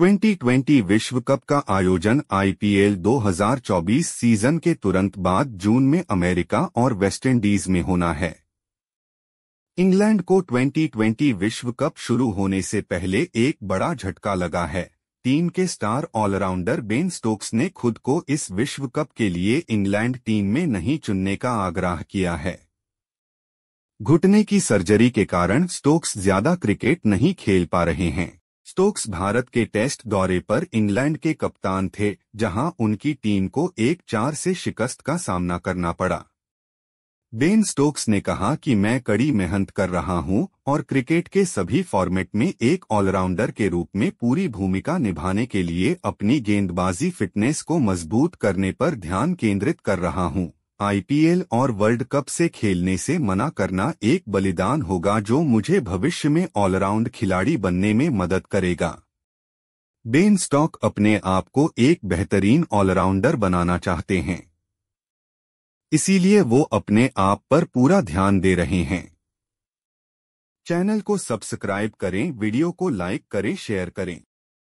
2020 विश्व कप का आयोजन आईपीएल 2024 सीजन के तुरंत बाद जून में अमेरिका और वेस्टइंडीज में होना है इंग्लैंड को 2020 विश्व कप शुरू होने से पहले एक बड़ा झटका लगा है टीम के स्टार ऑलराउंडर बेन स्टोक्स ने खुद को इस विश्व कप के लिए इंग्लैंड टीम में नहीं चुनने का आग्रह किया है घुटने की सर्जरी के कारण स्टोक्स ज्यादा क्रिकेट नहीं खेल पा रहे हैं स्टोक्स भारत के टेस्ट दौरे पर इंग्लैंड के कप्तान थे जहां उनकी टीम को एक चार से शिकस्त का सामना करना पड़ा बेन स्टोक्स ने कहा कि मैं कड़ी मेहनत कर रहा हूं और क्रिकेट के सभी फॉर्मेट में एक ऑलराउंडर के रूप में पूरी भूमिका निभाने के लिए अपनी गेंदबाजी फिटनेस को मजबूत करने पर ध्यान केंद्रित कर रहा हूं आईपीएल और वर्ल्ड कप से खेलने से मना करना एक बलिदान होगा जो मुझे भविष्य में ऑलराउंड खिलाड़ी बनने में मदद करेगा बेन स्टॉक अपने आप को एक बेहतरीन ऑलराउंडर बनाना चाहते हैं इसीलिए वो अपने आप पर पूरा ध्यान दे रहे हैं चैनल को सब्सक्राइब करें वीडियो को लाइक करें शेयर करें